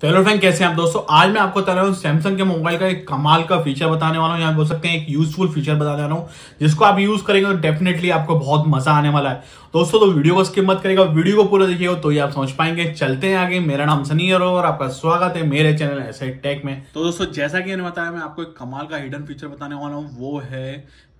तो hello friend कैसे हैं आप दोस्तों आज मैं आपको बता रहा हूँ सैमसंग के मोबाइल का एक कमाल का फीचर बताने वाला हूँ यहाँ बोल सकते हैं एक यूजफुल फीचर बताने वाला हूँ जिसको आप यूज करेंगे तो डेफिनेटली आपको बहुत मजा आने वाला है दोस्तों तो वीडियो को स्किप मत करेगा वीडियो को पूरा देखिएगा तो ये आप समझ पाएंगे चलते हैं आगे मेरा नाम सनी और आपका स्वागत है मेरे चैनल ऐसे टेक में तो दोस्तों जैसा कि मैंने बताया मैं आपको एक कमाल का हिडन फीचर बताने वाला हूँ वो है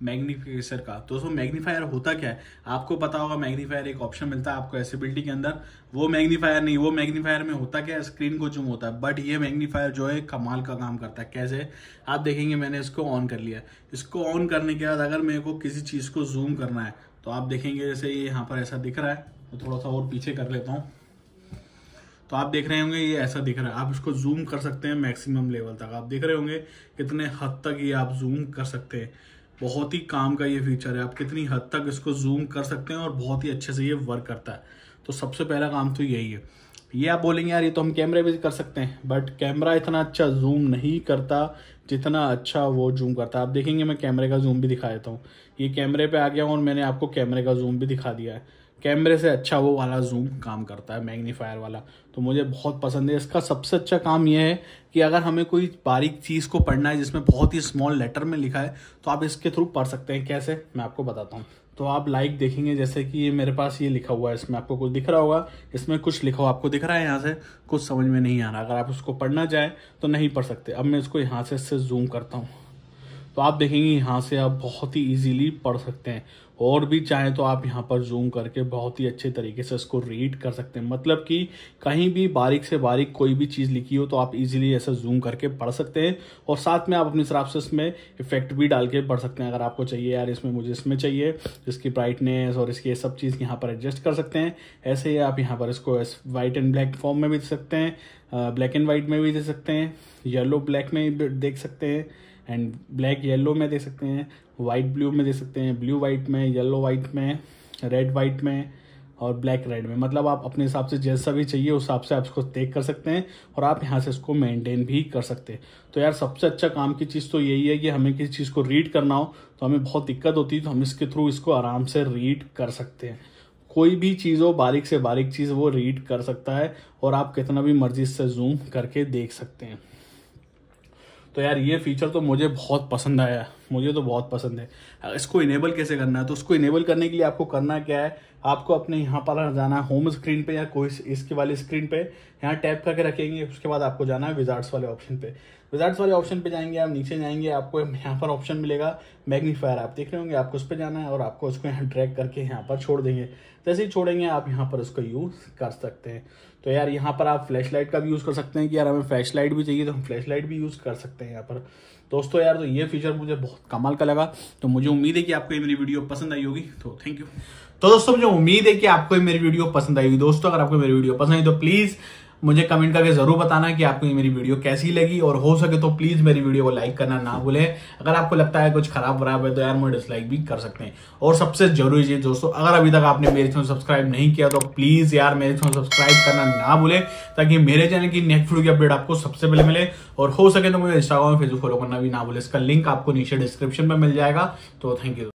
मैग्नीफिकेशन का दोस्तों मैग्नीफायर होता क्या है आपको पता होगा मैग्नीफायर एक ऑप्शन मिलता है आपको एसिबिलिटी के अंदर वो मैग्नीफायर नहीं वो मैग्नीफायर में होता क्या है स्क्रीन को जो मालूम होता है बट ये मैग्नीफायर जो है कमाल का काम करता है कैसे आप देखेंगे मैंने इसको ऑन कर लिया इसको ऑन करने के बाद अगर मेरे को किसी चीज़ को जूम करना है तो आप देखेंगे जैसे ये यहाँ पर ऐसा दिख रहा है मैं थोड़ा सा और पीछे कर लेता हूँ तो आप देख रहे होंगे ये ऐसा दिख रहा है आप इसको जूम कर सकते हैं मैक्सिमम लेवल तक आप देख रहे होंगे कितने हद तक ये आप जूम कर सकते हैं बहुत ही काम का ये फीचर है आप कितनी हद तक इसको जूम कर सकते हैं और बहुत ही अच्छे से ये वर्क करता है तो सबसे पहला काम तो यही है ये आप बोलेंगे यार ये तो हम कैमरे भी कर सकते हैं बट कैमरा इतना अच्छा जूम नहीं करता जितना अच्छा वो जूम करता आप देखेंगे मैं कैमरे का जूम भी दिखा देता हूँ ये कैमरे पे आ गया हूँ और मैंने आपको कैमरे का जूम भी दिखा दिया है कैमरे से अच्छा वो वाला जूम काम करता है मैग्नीफायर वाला तो मुझे बहुत पसंद है इसका सबसे अच्छा काम यह है कि अगर हमें कोई बारीक चीज़ को पढ़ना है जिसमें बहुत ही स्मॉल लेटर में लिखा है तो आप इसके थ्रू पढ़ सकते हैं कैसे मैं आपको बताता हूँ तो आप लाइक देखेंगे जैसे कि ये मेरे पास ये लिखा हुआ है इसमें आपको कुछ दिख रहा होगा इसमें कुछ लिखा हुआ आपको दिख रहा है यहाँ से कुछ समझ में नहीं आ रहा अगर आप उसको पढ़ना चाहें तो नहीं पढ़ सकते अब मैं इसको यहाँ से इससे जूम करता हूँ तो आप देखेंगे यहाँ से आप बहुत ही इजीली पढ़ सकते हैं और भी चाहे तो आप यहाँ पर जूम करके बहुत ही अच्छे तरीके से इसको रीड कर सकते हैं मतलब कि कहीं भी बारीक से बारीक कोई भी चीज़ लिखी हो तो आप इजीली ऐसा जूम करके पढ़ सकते हैं और साथ में आप अपने हिसाब से इसमें इफेक्ट भी डाल के पढ़ सकते हैं अगर आपको चाहिए यार इसमें मुझे इसमें चाहिए इसकी ब्राइटनेस और इसकी सब चीज़ यहाँ पर एडजस्ट कर सकते हैं ऐसे ही आप यहाँ पर इसको वाइट एंड ब्लैक फॉर्म में भी दे सकते हैं ब्लैक एंड वाइट में भी दे सकते हैं येलो ब्लैक में देख सकते हैं एंड ब्लैक येलो में दे सकते हैं वाइट ब्लू में दे सकते हैं ब्लू वाइट में येलो वाइट में रेड वाइट में और ब्लैक रेड में मतलब आप अपने हिसाब से जैसा भी चाहिए उस हिसाब से आप इसको तय कर सकते हैं और आप यहाँ से इसको मेंटेन भी कर सकते हैं तो यार सबसे अच्छा काम की चीज़ तो यही है कि हमें किसी चीज़ को रीड करना हो तो हमें बहुत दिक्कत होती है तो हम इसके थ्रू इसको आराम से रीड कर सकते हैं कोई भी चीज़ हो बारीक से बारीक चीज़ वो रीड कर सकता है और आप कितना भी मर्जी से जूम करके देख सकते हैं तो यार ये फीचर तो मुझे बहुत पसंद आया मुझे तो बहुत पसंद है इसको इनेबल कैसे करना है तो उसको इनेबल करने के लिए आपको करना क्या है आपको अपने यहाँ पर जाना है होम स्क्रीन पे या कोई इसके वाली स्क्रीन पे यहाँ टैप करके रखेंगे उसके बाद आपको जाना है विजार्ट्स वाले ऑप्शन पे विजार्ट्स वाले ऑप्शन पे जाएंगे आप नीचे जाएंगे आपको यहाँ पर ऑप्शन मिलेगा मैग्नीफायर आप देख रहे होंगे आपको उस पर जाना है और आपको उसको यहाँ ट्रैक करके यहाँ पर छोड़ देंगे जैसे ही छोड़ेंगे आप यहाँ पर उसको यूज़ कर सकते हैं तो यार यहाँ पर आप फ्लैश लाइट का भी यूज़ कर सकते हैं कि यार हमें फ्लैश लाइट भी चाहिए तो हम फ्लैश लाइट भी यूज़ कर सकते हैं यहाँ पर दोस्तों यार तो ये फीचर मुझे बहुत कमाल का लगा तो मुझे उम्मीद है कि आपको ये मेरी वीडियो पसंद आई होगी तो थैंक यू तो दोस्तों मुझे उम्मीद है कि आपको मेरी वीडियो पसंद आई होगी दोस्तों अगर आपको मेरी वीडियो पसंद आई तो प्लीज़ मुझे कमेंट करके जरूर बताना कि आपको ये मेरी वीडियो कैसी लगी और हो सके तो प्लीज मेरी वीडियो को लाइक करना ना भूलें अगर आपको लगता है कुछ खराब वराब है तो यार मुझे डिसलाइक भी कर सकते हैं और सबसे जरूरी चीज दोस्तों अगर अभी तक आपने मेरे चैनल सब्सक्राइब नहीं किया तो प्लीज यार मेरे चैनल सब्सक्राइब करना ना भूले ताकि मेरे चैनल की नेक्स्ट वीडियो की अपडेट आपको सबसे पहले मिले और हो सके तो मुझे इंस्टाग्राम फेसबुक फॉलो करना भी ना भूले इसका लिंक आपको नीचे डिस्क्रिप्शन में मिल जाएगा तो थैंक यू